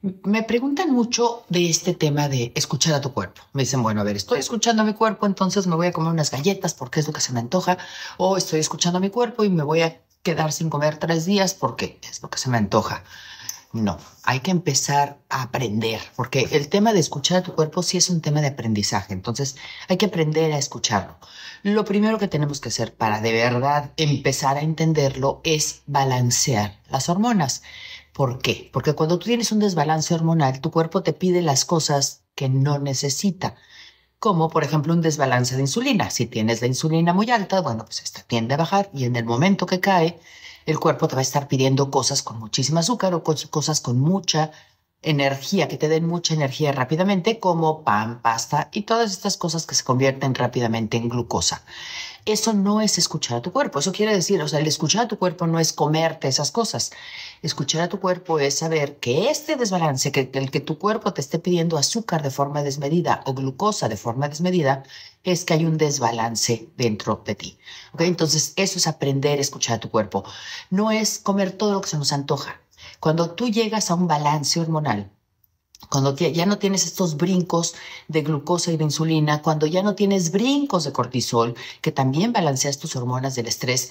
Me preguntan mucho de este tema de escuchar a tu cuerpo. Me dicen, bueno, a ver, estoy escuchando a mi cuerpo, entonces me voy a comer unas galletas porque es lo que se me antoja, o estoy escuchando a mi cuerpo y me voy a quedar sin comer tres días porque es lo que se me antoja. No, hay que empezar a aprender, porque el tema de escuchar a tu cuerpo sí es un tema de aprendizaje, entonces hay que aprender a escucharlo. Lo primero que tenemos que hacer para de verdad empezar a entenderlo es balancear las hormonas. ¿Por qué? Porque cuando tú tienes un desbalance hormonal, tu cuerpo te pide las cosas que no necesita, como por ejemplo un desbalance de insulina. Si tienes la insulina muy alta, bueno, pues esta tiende a bajar y en el momento que cae, el cuerpo te va a estar pidiendo cosas con muchísimo azúcar o cosas con mucha energía, que te den mucha energía rápidamente, como pan, pasta y todas estas cosas que se convierten rápidamente en glucosa. Eso no es escuchar a tu cuerpo, eso quiere decir, o sea, el escuchar a tu cuerpo no es comerte esas cosas. Escuchar a tu cuerpo es saber que este desbalance, que el que tu cuerpo te esté pidiendo azúcar de forma desmedida o glucosa de forma desmedida, es que hay un desbalance dentro de ti. Entonces, eso es aprender a escuchar a tu cuerpo. No es comer todo lo que se nos antoja. Cuando tú llegas a un balance hormonal, cuando ya no tienes estos brincos de glucosa y de insulina, cuando ya no tienes brincos de cortisol, que también balanceas tus hormonas del estrés,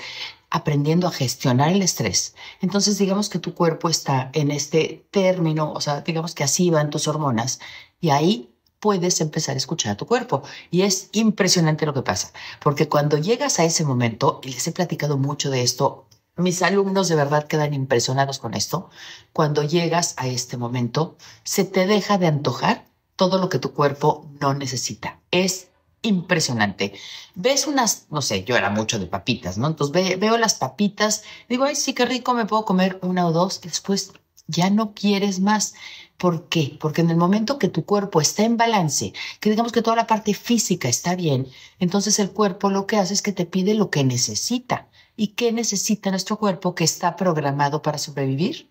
aprendiendo a gestionar el estrés. Entonces, digamos que tu cuerpo está en este término, o sea, digamos que así van tus hormonas, y ahí puedes empezar a escuchar a tu cuerpo. Y es impresionante lo que pasa, porque cuando llegas a ese momento, y les he platicado mucho de esto mis alumnos de verdad quedan impresionados con esto. Cuando llegas a este momento, se te deja de antojar todo lo que tu cuerpo no necesita. Es impresionante. Ves unas, no sé, yo era mucho de papitas, ¿no? Entonces veo las papitas, digo, ay, sí, qué rico, me puedo comer una o dos, después ya no quieres más. ¿Por qué? Porque en el momento que tu cuerpo está en balance, que digamos que toda la parte física está bien, entonces el cuerpo lo que hace es que te pide lo que necesita. ¿Y qué necesita nuestro cuerpo que está programado para sobrevivir?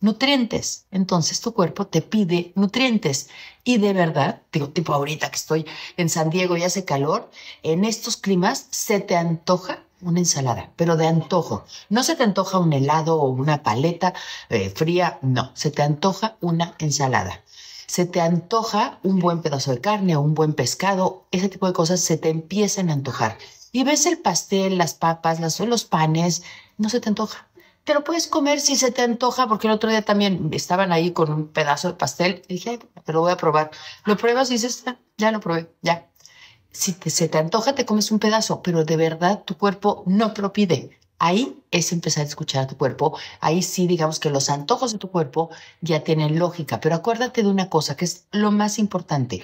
Nutrientes. Entonces tu cuerpo te pide nutrientes. Y de verdad, digo, tipo ahorita que estoy en San Diego y hace calor, en estos climas se te antoja una ensalada, pero de antojo. No se te antoja un helado o una paleta eh, fría, no, se te antoja una ensalada. Se te antoja un buen pedazo de carne o un buen pescado, ese tipo de cosas se te empiezan a antojar y ves el pastel, las papas, los panes, no se te antoja. Te lo puedes comer si se te antoja, porque el otro día también estaban ahí con un pedazo de pastel. Y dije, pero lo voy a probar. Lo pruebas y dices, ah, ya lo probé, ya. Si se te antoja, te comes un pedazo, pero de verdad tu cuerpo no propide. lo pide. Ahí es empezar a escuchar a tu cuerpo. Ahí sí, digamos que los antojos de tu cuerpo ya tienen lógica. Pero acuérdate de una cosa que es lo más importante.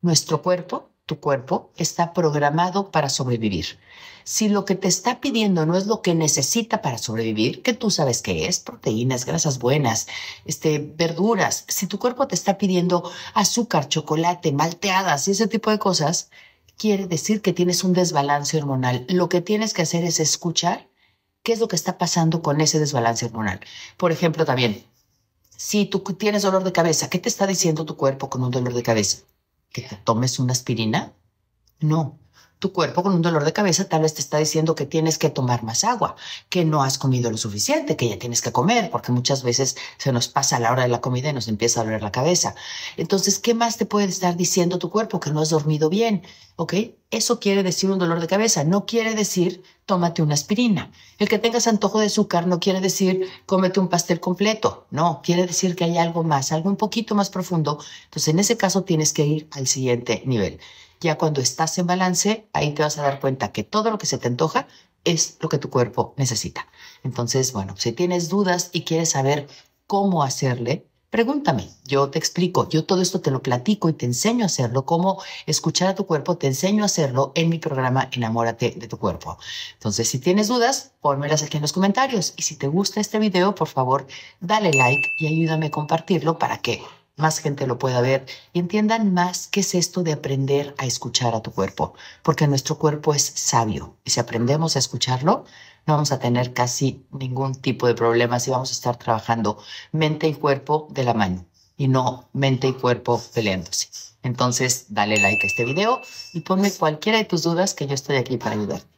Nuestro cuerpo tu cuerpo está programado para sobrevivir. Si lo que te está pidiendo no es lo que necesita para sobrevivir, que tú sabes que es, proteínas, grasas buenas, este, verduras, si tu cuerpo te está pidiendo azúcar, chocolate, malteadas y ese tipo de cosas, quiere decir que tienes un desbalance hormonal. Lo que tienes que hacer es escuchar qué es lo que está pasando con ese desbalance hormonal. Por ejemplo, también, si tú tienes dolor de cabeza, ¿qué te está diciendo tu cuerpo con un dolor de cabeza? que te tomes una aspirina? No, tu cuerpo con un dolor de cabeza tal vez te está diciendo que tienes que tomar más agua, que no has comido lo suficiente, que ya tienes que comer, porque muchas veces se nos pasa la hora de la comida y nos empieza a doler la cabeza. Entonces, ¿qué más te puede estar diciendo tu cuerpo? Que no has dormido bien, ¿ok? Eso quiere decir un dolor de cabeza, no quiere decir tómate una aspirina. El que tengas antojo de azúcar no quiere decir cómete un pastel completo, no, quiere decir que hay algo más, algo un poquito más profundo. Entonces, en ese caso tienes que ir al siguiente nivel. Ya cuando estás en balance, ahí te vas a dar cuenta que todo lo que se te antoja es lo que tu cuerpo necesita. Entonces, bueno, si tienes dudas y quieres saber cómo hacerle, pregúntame, yo te explico, yo todo esto te lo platico y te enseño a hacerlo, cómo escuchar a tu cuerpo, te enseño a hacerlo en mi programa Enamórate de tu cuerpo. Entonces, si tienes dudas, pónmelas aquí en los comentarios y si te gusta este video, por favor, dale like y ayúdame a compartirlo para que más gente lo pueda ver y entiendan más qué es esto de aprender a escuchar a tu cuerpo, porque nuestro cuerpo es sabio y si aprendemos a escucharlo, no vamos a tener casi ningún tipo de problemas y vamos a estar trabajando mente y cuerpo de la mano y no mente y cuerpo peleándose. Entonces, dale like a este video y ponme cualquiera de tus dudas que yo estoy aquí para ayudarte.